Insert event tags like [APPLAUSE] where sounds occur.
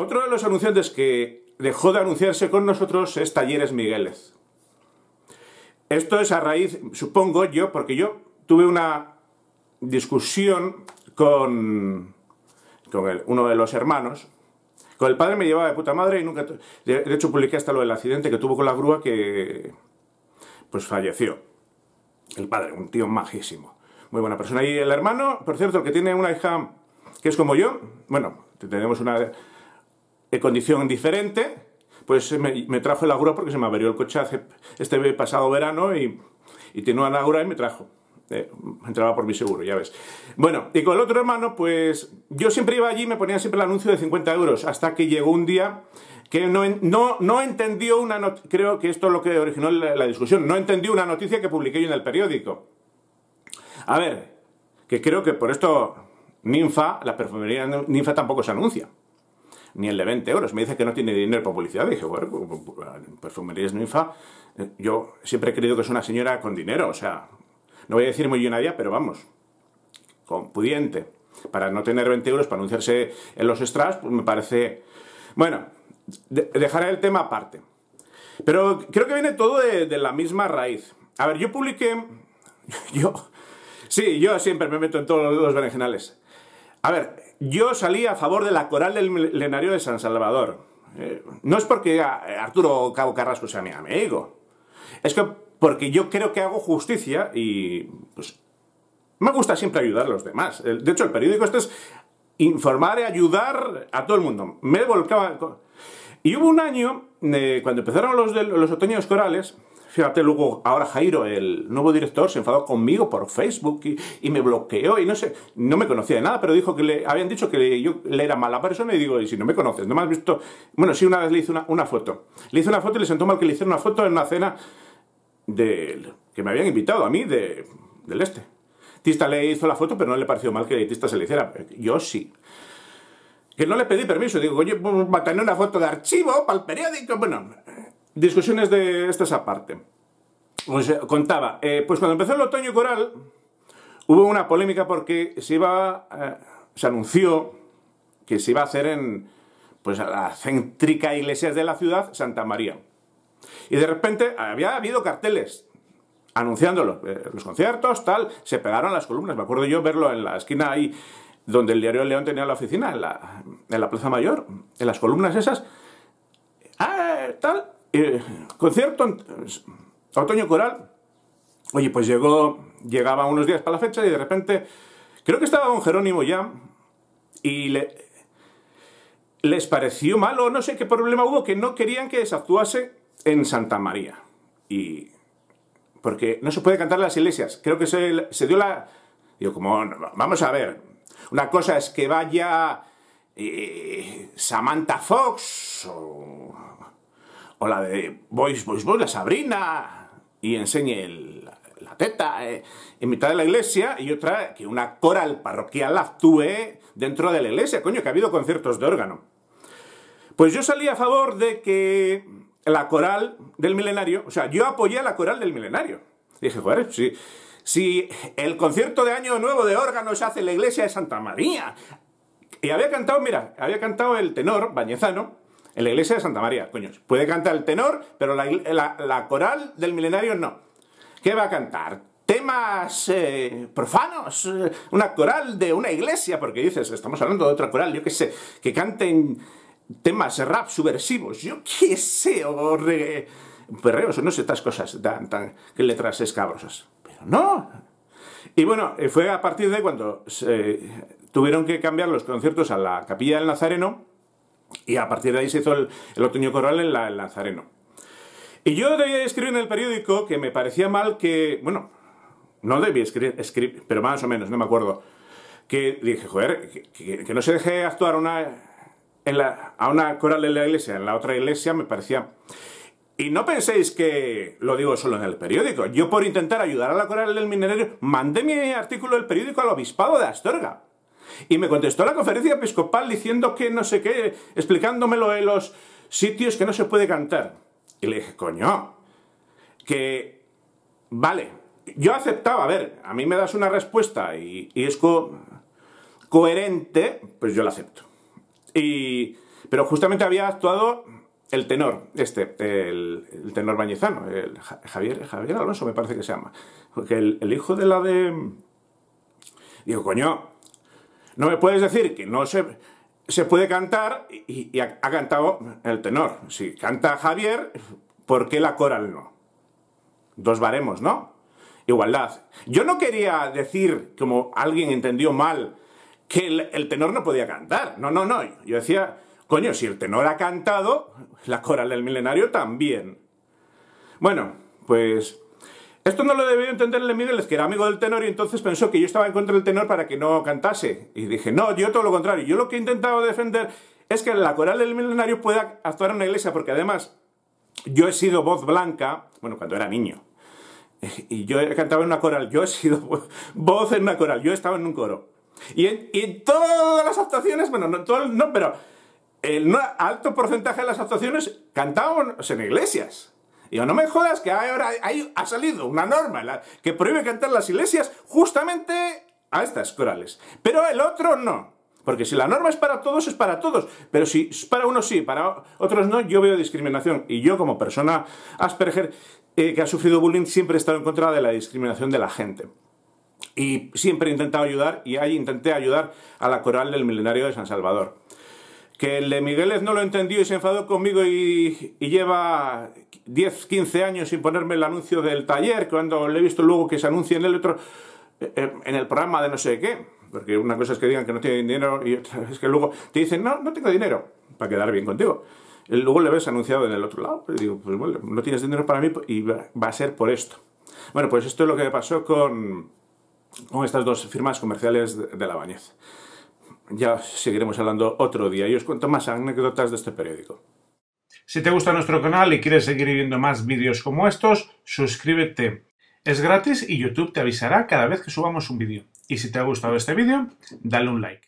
Otro de los anunciantes que dejó de anunciarse con nosotros es Talleres Migueles. Esto es a raíz, supongo yo, porque yo tuve una discusión con, con uno de los hermanos. Con el padre me llevaba de puta madre y nunca... De, de hecho, publiqué hasta lo del accidente que tuvo con la grúa que... Pues falleció. El padre, un tío majísimo. Muy buena persona. Y el hermano, por cierto, que tiene una hija que es como yo. Bueno, tenemos una en condición diferente, pues me, trajo el Agura porque se me averió el coche este pasado verano y, y tenía una Agura y me trajo. Eh, entraba por mi seguro, ya ves. Bueno, y con el otro hermano, pues yo siempre iba allí y me ponía siempre el anuncio de 50 euros, hasta que llegó un día que no, no, no entendió una noticia, creo que esto es lo que originó la, discusión, no entendió una noticia que publiqué yo en el periódico. A ver, que creo que por esto Ninfa, la perfumería Ninfa tampoco se anuncia ni el de 20 euros. Me dice que no tiene dinero para publicidad. Y dije, bueno, pues, pues, pues, perfumerías ninfa. Eh, yo siempre he creído que es una señora con dinero, o sea, no voy a decir muy millonaria, pero vamos, con pudiente. Para no tener 20 euros para anunciarse en los extras, pues me parece. Bueno, dejaré el tema aparte. Pero creo que viene todo de, la misma raíz. A ver, yo publiqué. [LAUGHS] Yo. Sí, yo siempre me meto en todos los berenjenales. A ver, yo salí a favor de la coral del milenario de San Salvador. Eh, no es porque eh, Arturo Cabo Carrasco sea mi amigo. Es que porque yo creo que hago justicia y pues, me gusta siempre ayudar a los demás. De hecho, el periódico esto es informar y ayudar a todo el mundo. Me volcaba... Y hubo un año, eh, cuando empezaron los, los otoños corales, Fíjate luego, ahora Jairo, el nuevo director, se enfadó conmigo por Facebook y, me bloqueó y no sé, no me conocía de nada, pero dijo que le habían dicho que yo le era mala persona y digo, y si no me conoces, no me has visto... Bueno, sí, una vez le hice una, foto. Le hice una foto y le sentó mal que le hiciera una foto en una cena del. que me habían invitado a mí de, del este. Tista le hizo la foto, pero no le pareció mal que Tista se le hiciera. Yo sí que no le pedí permiso. Digo, oye, a tener una foto de archivo para el periódico. Bueno, Discusiones de estas aparte. Pues, eh, contaba, eh, pues cuando empezó el otoño coral, hubo una polémica porque se iba, eh, se anunció que se iba a hacer en pues, la céntrica iglesia de la ciudad, Santa María. Y de repente había habido carteles anunciándolo, los, conciertos, tal, se pegaron las columnas. Me acuerdo yo verlo en la esquina ahí, donde el diario León tenía la oficina, en la, en la Plaza Mayor, en las columnas esas. Ah, tal, eh, concierto, otoño coral. Oye, pues llegó, llegaba unos días para la fecha y de repente, creo que estaba don Jerónimo ya, y le, les pareció malo, no sé qué problema hubo, que no querían que desactuase en Santa María. Y. Porque no se puede cantar en las iglesias. Creo que se, dio la. Digo, como, vamos a ver. Una cosa es que vaya. Eh, Samantha Fox o o la de Boys, Boys, Boys, la Sabrina, y enseñe la teta eh, en mitad de la iglesia, y otra que una coral parroquial actúe dentro de la iglesia. Coño, que ha habido conciertos de órgano. Pues yo salí a favor de que la coral del milenario, o sea, yo apoyé a la coral del milenario. Dije, joder, si, si el concierto de Año Nuevo de órgano se hace en la iglesia de Santa María. Y había cantado, mira, había cantado el tenor bañezano, en la iglesia de Santa María, coño, puede cantar el tenor, pero la, coral del milenario no. ¿Qué va a cantar? temas eh, profanos, eh, una coral de una iglesia, porque dices, estamos hablando de otra coral, yo qué sé, que canten temas rap subversivos, yo qué sé, o perreos, no sé, estas cosas tan, tan letras escabrosas. Pero no. Y bueno, eh, fue a partir de cuando tuvieron que cambiar los conciertos a la Capilla del Nazareno, y a partir de ahí se hizo el, otoño coral en, la, el Lanzareno. Y yo debía escribir en el periódico que me parecía mal que, bueno, no debía escribir, pero más o menos, no me acuerdo, que dije, joder, que, no se deje actuar una, a una coral en la iglesia, en la otra iglesia me parecía... Y no penséis que lo digo solo en el periódico. Yo por intentar ayudar a la coral del minero mandé mi artículo del periódico al obispado de Astorga y me contestó la conferencia episcopal diciendo que no sé qué, explicándomelo de los sitios que no se puede cantar. Y le dije, coño, que vale, yo aceptaba, a ver, a mí me das una respuesta y, y es coherente, pues yo la acepto. pero justamente había actuado el tenor, este, el, tenor bañezano, Javier, Javier Alonso me parece que se llama, porque el, el hijo de la de... Digo, coño, no me puedes decir que no se, se puede cantar y, ha, cantado el tenor. Si canta Javier, ¿por qué la coral no? Dos baremos, ¿no? Igualdad. Yo no quería decir, como alguien entendió mal, que el, el tenor no podía cantar. No, no, no. Yo decía, coño, si el tenor ha cantado, la coral del milenario también. Bueno, pues esto no lo debió entender el les que era amigo del tenor, y entonces pensó que yo estaba en contra del tenor para que no cantase. Y dije, no, yo todo lo contrario. Yo lo que he intentado defender es que la coral del milenario pueda actuar en una iglesia, porque además yo he sido voz blanca, bueno, cuando era niño, [LAUGHS] y yo he cantado en una coral, yo he sido voz en una coral, yo estaba en un coro. Y en, todas las actuaciones, bueno, no, todo, no pero el alto porcentaje de las actuaciones cantábamos en iglesias. Y yo, no me jodas que ahora ha salido una norma que prohíbe cantar las iglesias justamente a estas corales. Pero el otro no. Porque si la norma es para todos, es para todos. Pero si es para unos sí, para otros no, yo veo discriminación. Y yo como persona Asperger, eh, que ha sufrido bullying, siempre he estado en contra de la discriminación de la gente. Y siempre he intentado ayudar, y ahí intenté ayudar a la coral del milenario de San Salvador que el de Migueles no lo entendió y se enfadó conmigo y, lleva 10, 15 años sin ponerme el anuncio del taller, cuando le he visto luego que se anuncia en el otro, eh, eh, en el programa de no sé qué, porque una cosa es que digan que no tienen dinero y otra [LAUGHS] es que luego te dicen, no, no tengo dinero, para quedar bien contigo. luego le ves anunciado en el otro lado, y digo, pues bueno, no tienes dinero para mí y va a ser por esto. Bueno, pues esto es lo que pasó con, estas dos firmas comerciales de la Bañez ya seguiremos hablando otro día y os cuento más anécdotas de este periódico. Si te gusta nuestro canal y quieres seguir viendo más vídeos como estos, suscríbete. Es gratis y YouTube te avisará cada vez que subamos un vídeo. Y si te ha gustado este vídeo, dale un like.